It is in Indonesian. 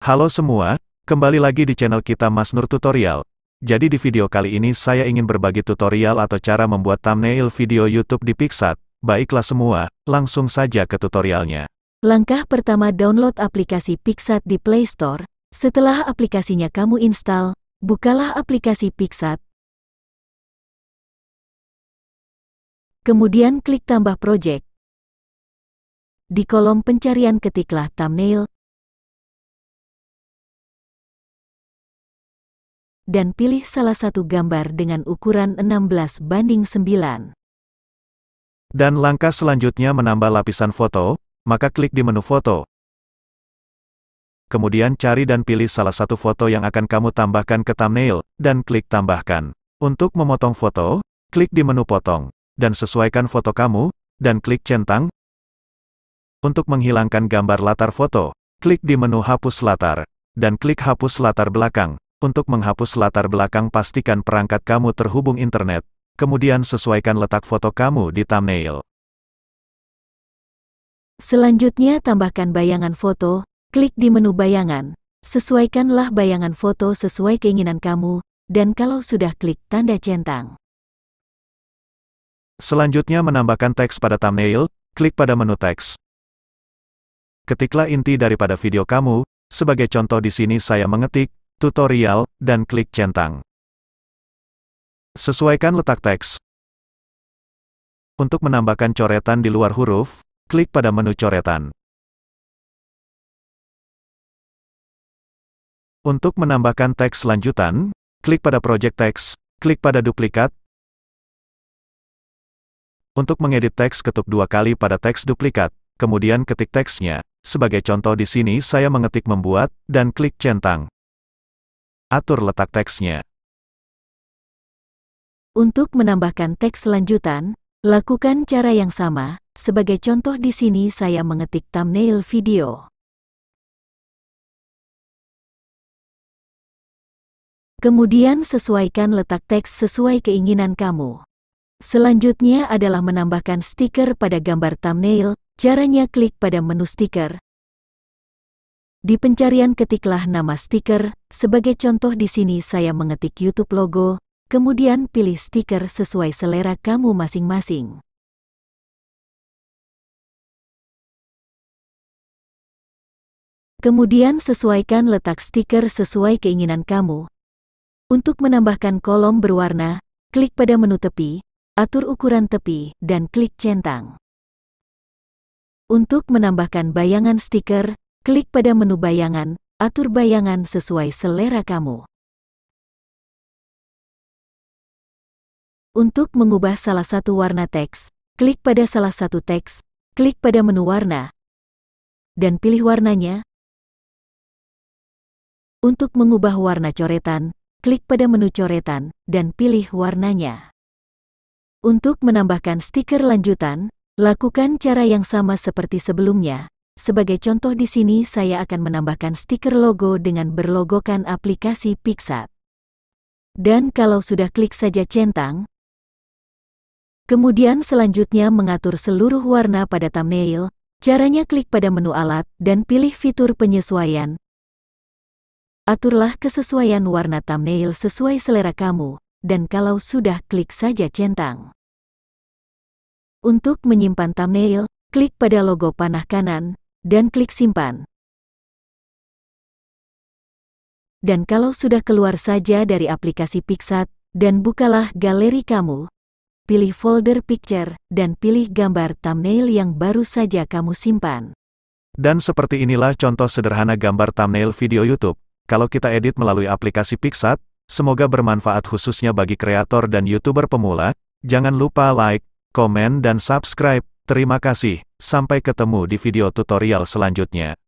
Halo semua, kembali lagi di channel kita Mas Nur Tutorial. Jadi di video kali ini saya ingin berbagi tutorial atau cara membuat thumbnail video YouTube di Pixart. Baiklah semua, langsung saja ke tutorialnya. Langkah pertama download aplikasi Pixart di Play Store. Setelah aplikasinya kamu install, bukalah aplikasi Pixart. Kemudian klik tambah project. Di kolom pencarian ketiklah thumbnail, dan pilih salah satu gambar dengan ukuran 16 banding 9. Dan langkah selanjutnya menambah lapisan foto, maka klik di menu foto. Kemudian cari dan pilih salah satu foto yang akan kamu tambahkan ke thumbnail, dan klik tambahkan. Untuk memotong foto, klik di menu potong, dan sesuaikan foto kamu, dan klik centang. Untuk menghilangkan gambar latar foto, klik di menu hapus latar, dan klik hapus latar belakang. Untuk menghapus latar belakang pastikan perangkat kamu terhubung internet, kemudian sesuaikan letak foto kamu di thumbnail. Selanjutnya tambahkan bayangan foto, klik di menu bayangan. Sesuaikanlah bayangan foto sesuai keinginan kamu, dan kalau sudah klik tanda centang. Selanjutnya menambahkan teks pada thumbnail, klik pada menu teks. Ketiklah inti daripada video kamu, sebagai contoh di sini saya mengetik, tutorial, dan klik centang. Sesuaikan letak teks. Untuk menambahkan coretan di luar huruf, klik pada menu coretan. Untuk menambahkan teks lanjutan, klik pada Project teks, klik pada duplikat. Untuk mengedit teks ketuk dua kali pada teks duplikat, kemudian ketik teksnya. Sebagai contoh di sini saya mengetik membuat, dan klik centang. Atur letak teksnya. Untuk menambahkan teks lanjutan, lakukan cara yang sama. Sebagai contoh di sini saya mengetik thumbnail video. Kemudian sesuaikan letak teks sesuai keinginan kamu. Selanjutnya adalah menambahkan stiker pada gambar thumbnail. Caranya klik pada menu stiker, di pencarian ketiklah nama stiker, sebagai contoh di sini saya mengetik YouTube logo, kemudian pilih stiker sesuai selera kamu masing-masing. Kemudian sesuaikan letak stiker sesuai keinginan kamu. Untuk menambahkan kolom berwarna, klik pada menu tepi, atur ukuran tepi, dan klik centang. Untuk menambahkan bayangan stiker, Klik pada menu bayangan, atur bayangan sesuai selera kamu. Untuk mengubah salah satu warna teks, klik pada salah satu teks, klik pada menu warna, dan pilih warnanya. Untuk mengubah warna coretan, klik pada menu coretan, dan pilih warnanya. Untuk menambahkan stiker lanjutan, lakukan cara yang sama seperti sebelumnya, sebagai contoh di sini saya akan menambahkan stiker logo dengan berlogokan aplikasi Pixar. Dan kalau sudah klik saja centang, kemudian selanjutnya mengatur seluruh warna pada thumbnail, caranya klik pada menu alat dan pilih fitur penyesuaian. Aturlah kesesuaian warna thumbnail sesuai selera kamu, dan kalau sudah klik saja centang. Untuk menyimpan thumbnail, klik pada logo panah kanan, dan klik simpan. Dan kalau sudah keluar saja dari aplikasi Pixart, dan bukalah galeri kamu. Pilih folder picture, dan pilih gambar thumbnail yang baru saja kamu simpan. Dan seperti inilah contoh sederhana gambar thumbnail video YouTube. Kalau kita edit melalui aplikasi Pixart, semoga bermanfaat khususnya bagi kreator dan YouTuber pemula. Jangan lupa like, komen dan subscribe. Terima kasih. Sampai ketemu di video tutorial selanjutnya.